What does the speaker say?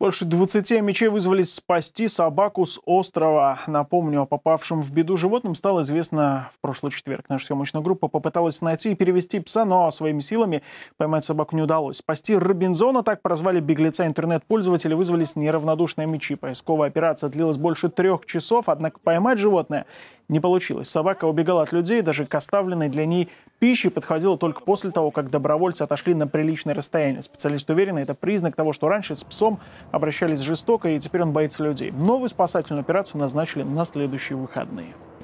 Больше 20 мечей вызвались спасти собаку с острова. Напомню, о попавшем в беду животным стало известно в прошлый четверг. Наша съемочная группа попыталась найти и перевести пса, но своими силами поймать собаку не удалось. Спасти Робинзона, так прозвали беглеца интернет-пользователи, вызвались неравнодушные мечи. Поисковая операция длилась больше трех часов, однако поймать животное не получилось. Собака убегала от людей, даже к оставленной для ней Пищи подходила только после того, как добровольцы отошли на приличное расстояние. Специалист уверен, это признак того, что раньше с псом обращались жестоко, и теперь он боится людей. Новую спасательную операцию назначили на следующие выходные.